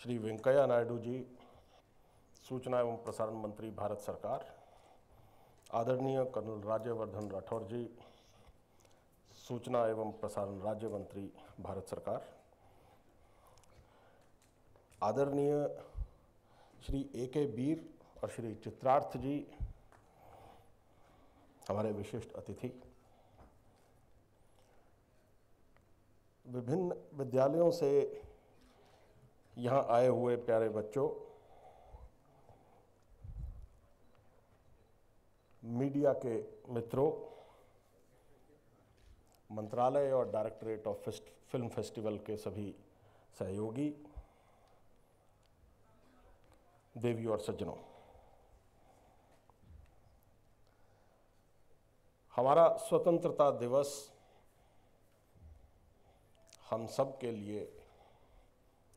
श्री वेंकैया नायडू जी सूचना एवं प्रसारण मंत्री भारत सरकार आदरणीय कर्नल राज्यवर्धन राठौर जी सूचना एवं प्रसारण राज्य मंत्री भारत सरकार आदरणीय श्री ए के बीर और श्री चित्रार्थ जी हमारे विशिष्ट अतिथि विभिन्न विद्यालयों से यहाँ आए हुए प्यारे बच्चों मीडिया के मित्रों मंत्रालय और डायरेक्टरेट ऑफ फिस्ट, फिल्म फेस्टिवल के सभी सहयोगी देवी और सज्जनों हमारा स्वतंत्रता दिवस हम सब के लिए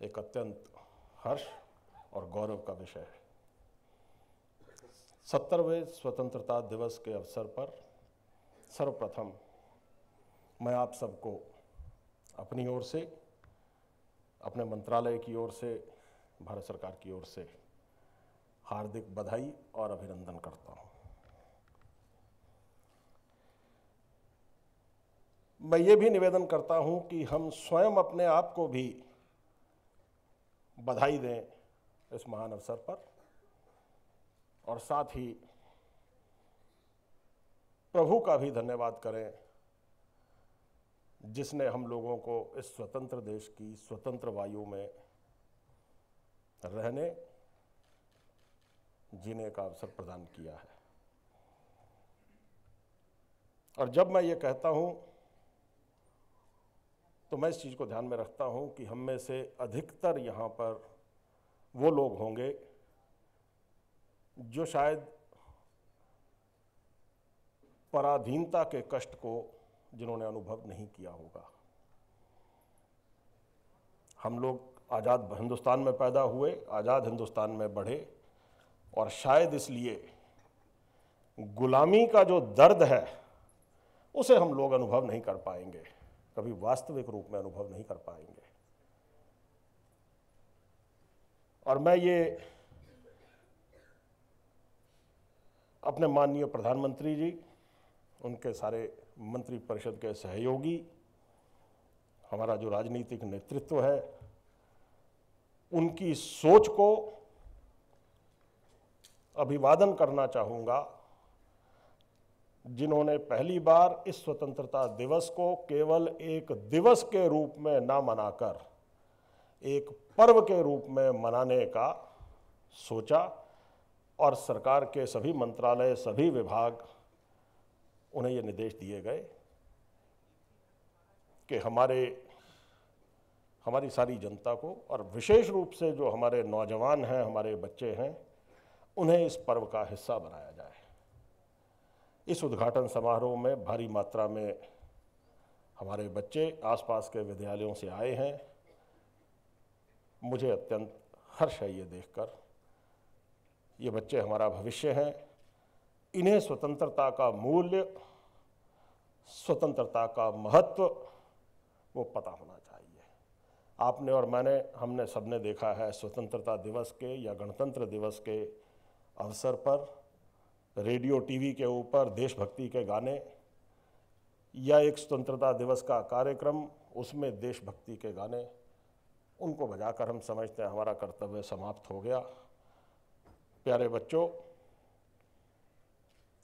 एक अत्यंत हर्ष और गौरव का विषय है सत्तरवें स्वतंत्रता दिवस के अवसर पर सर्वप्रथम मैं आप सबको अपनी ओर से अपने मंत्रालय की ओर से भारत सरकार की ओर से हार्दिक बधाई और अभिनंदन करता हूँ मैं ये भी निवेदन करता हूँ कि हम स्वयं अपने आप को भी बधाई दें इस महान अवसर पर और साथ ही प्रभु का भी धन्यवाद करें जिसने हम लोगों को इस स्वतंत्र देश की स्वतंत्र वायु में रहने जीने का अवसर प्रदान किया है और जब मैं ये कहता हूँ तो मैं इस चीज़ को ध्यान में रखता हूँ कि हम में से अधिकतर यहाँ पर वो लोग होंगे जो शायद पराधीनता के कष्ट को जिन्होंने अनुभव नहीं किया होगा हम लोग आज़ाद हिंदुस्तान में पैदा हुए आज़ाद हिंदुस्तान में बढ़े और शायद इसलिए गुलामी का जो दर्द है उसे हम लोग अनुभव नहीं कर पाएंगे कभी वास्तविक रूप में अनुभव नहीं कर पाएंगे और मैं ये अपने माननीय प्रधानमंत्री जी उनके सारे मंत्री परिषद के सहयोगी हमारा जो राजनीतिक नेतृत्व है उनकी सोच को अभिवादन करना चाहूँगा जिन्होंने पहली बार इस स्वतंत्रता दिवस को केवल एक दिवस के रूप में ना मनाकर एक पर्व के रूप में मनाने का सोचा और सरकार के सभी मंत्रालय सभी विभाग उन्हें ये निर्देश दिए गए कि हमारे हमारी सारी जनता को और विशेष रूप से जो हमारे नौजवान हैं हमारे बच्चे हैं उन्हें इस पर्व का हिस्सा बनाया जाए इस उद्घाटन समारोह में भारी मात्रा में हमारे बच्चे आसपास के विद्यालयों से आए हैं मुझे अत्यंत हर्ष है ये देखकर ये बच्चे हमारा भविष्य हैं इन्हें स्वतंत्रता का मूल्य स्वतंत्रता का महत्व वो पता होना चाहिए आपने और मैंने हमने सबने देखा है स्वतंत्रता दिवस के या गणतंत्र दिवस के अवसर पर रेडियो टीवी के ऊपर देशभक्ति के गाने या एक स्वतंत्रता दिवस का कार्यक्रम उसमें देशभक्ति के गाने उनको बजाकर हम समझते हैं हमारा कर्तव्य समाप्त हो गया प्यारे बच्चों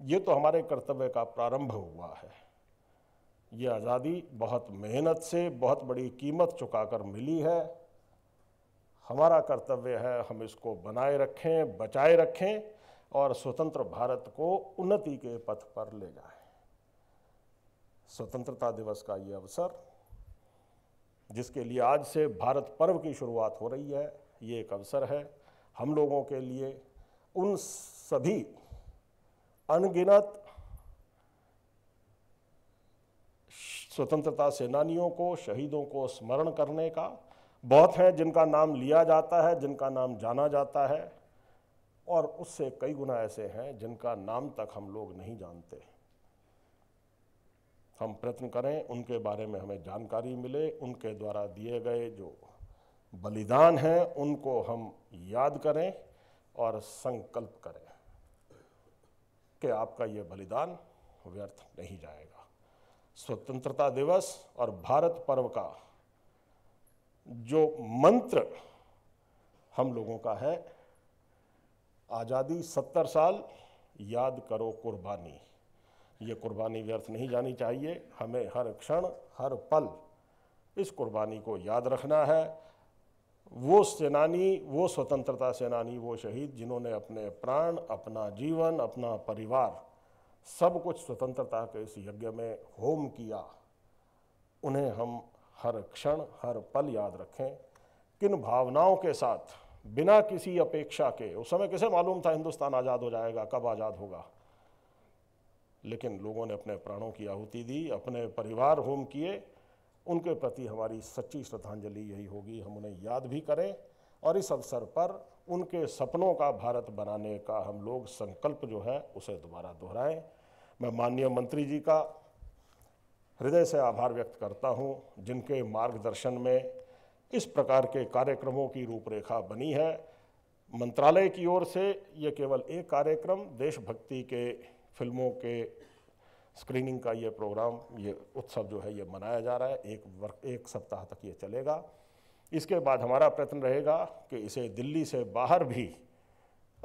ये तो हमारे कर्तव्य का प्रारंभ हुआ है ये आज़ादी बहुत मेहनत से बहुत बड़ी कीमत चुकाकर मिली है हमारा कर्तव्य है हम इसको बनाए रखें बचाए रखें और स्वतंत्र भारत को उन्नति के पथ पर ले जाए स्वतंत्रता दिवस का ये अवसर जिसके लिए आज से भारत पर्व की शुरुआत हो रही है ये एक अवसर है हम लोगों के लिए उन सभी अनगिनत स्वतंत्रता सेनानियों को शहीदों को स्मरण करने का बहुत है जिनका नाम लिया जाता है जिनका नाम जाना जाता है और उससे कई गुना ऐसे हैं जिनका नाम तक हम लोग नहीं जानते हम प्रयत्न करें उनके बारे में हमें जानकारी मिले उनके द्वारा दिए गए जो बलिदान हैं उनको हम याद करें और संकल्प करें कि आपका ये बलिदान व्यर्थ नहीं जाएगा स्वतंत्रता दिवस और भारत पर्व का जो मंत्र हम लोगों का है आज़ादी सत्तर साल याद करो कुर्बानी ये कुर्बानी व्यर्थ नहीं जानी चाहिए हमें हर क्षण हर पल इस कुर्बानी को याद रखना है वो सेनानी वो स्वतंत्रता सेनानी वो शहीद जिन्होंने अपने प्राण अपना जीवन अपना परिवार सब कुछ स्वतंत्रता के इस यज्ञ में होम किया उन्हें हम हर क्षण हर पल याद रखें किन भावनाओं के साथ बिना किसी अपेक्षा के उस समय कैसे मालूम था हिंदुस्तान आज़ाद हो जाएगा कब आज़ाद होगा लेकिन लोगों ने अपने प्राणों की आहुति दी अपने परिवार होम किए उनके प्रति हमारी सच्ची श्रद्धांजलि यही होगी हम उन्हें याद भी करें और इस अवसर पर उनके सपनों का भारत बनाने का हम लोग संकल्प जो है उसे दोबारा दोहराएं मैं माननीय मंत्री जी का हृदय से आभार व्यक्त करता हूं जिनके मार्गदर्शन में इस प्रकार के कार्यक्रमों की रूपरेखा बनी है मंत्रालय की ओर से ये केवल एक कार्यक्रम देशभक्ति के फिल्मों के स्क्रीनिंग का ये प्रोग्राम ये उत्सव जो है ये मनाया जा रहा है एक वर्क एक सप्ताह तक ये चलेगा इसके बाद हमारा प्रयत्न रहेगा कि इसे दिल्ली से बाहर भी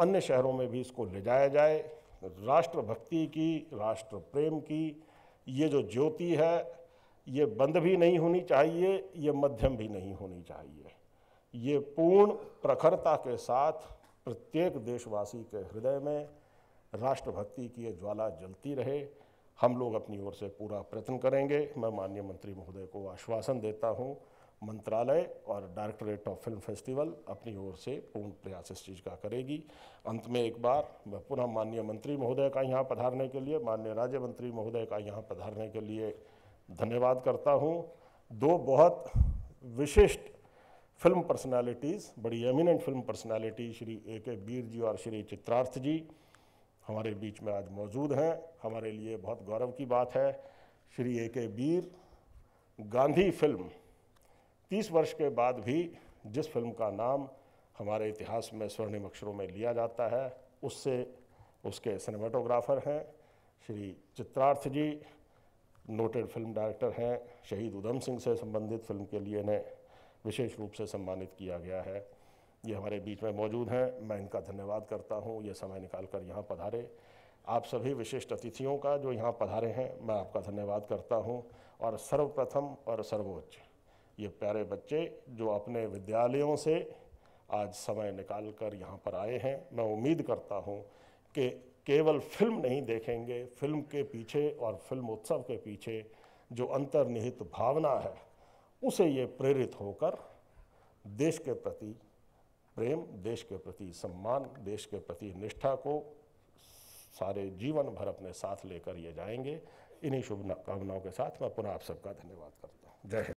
अन्य शहरों में भी इसको ले जाया जाए राष्ट्र भक्ति की राष्ट्र प्रेम की ये जो ज्योति है ये बंद भी नहीं होनी चाहिए ये मध्यम भी नहीं होनी चाहिए ये पूर्ण प्रखरता के साथ प्रत्येक देशवासी के हृदय में राष्ट्रभक्ति की ये ज्वाला जलती रहे हम लोग अपनी ओर से पूरा प्रयत्न करेंगे मैं माननीय मंत्री महोदय को आश्वासन देता हूँ मंत्रालय और डायरेक्टरेट ऑफ फिल्म फेस्टिवल अपनी ओर से पूर्ण प्रयास इस चीज़ का करेगी अंत में एक बार मैं पुनः माननीय मंत्री महोदय का यहाँ पधारने के लिए माननीय राज्य मंत्री महोदय का यहाँ पधारने के लिए धन्यवाद करता हूँ दो बहुत विशिष्ट फिल्म पर्सनालिटीज़ बड़ी eminent film personality Shri A K Bir जी और श्री चित्रार्थ जी हमारे बीच में आज मौजूद हैं हमारे लिए बहुत गौरव की बात है Shri A K Bir Gandhi film तीस वर्ष के बाद भी जिस फिल्म का नाम हमारे इतिहास में स्वर्णिम अक्षरों में लिया जाता है उससे उसके सिनेमाटोग्राफ़र हैं Shri Chitrarth ji noted film director हैं शहीद उधम सिंह से संबंधित फिल्म के लिए इन्हें विशेष रूप से सम्मानित किया गया है ये हमारे बीच में मौजूद हैं मैं इनका धन्यवाद करता हूँ ये समय निकाल कर यहाँ पधारे आप सभी विशिष्ट अतिथियों का जो यहाँ पधारे हैं मैं आपका धन्यवाद करता हूँ और सर्वप्रथम और सर्वोच्च ये प्यारे बच्चे जो अपने विद्यालयों से आज समय निकाल कर यहाँ पर आए हैं मैं उम्मीद करता हूँ कि केवल फिल्म नहीं देखेंगे फिल्म के पीछे और फिल्म उत्सव के पीछे जो अंतर्निहित भावना है उसे ये प्रेरित होकर देश के प्रति प्रेम देश के प्रति सम्मान देश के प्रति निष्ठा को सारे जीवन भर अपने साथ लेकर ये जाएंगे इन्हीं शुभकामनाओं के साथ मैं पुनः आप सबका धन्यवाद करता हूँ जय हिंद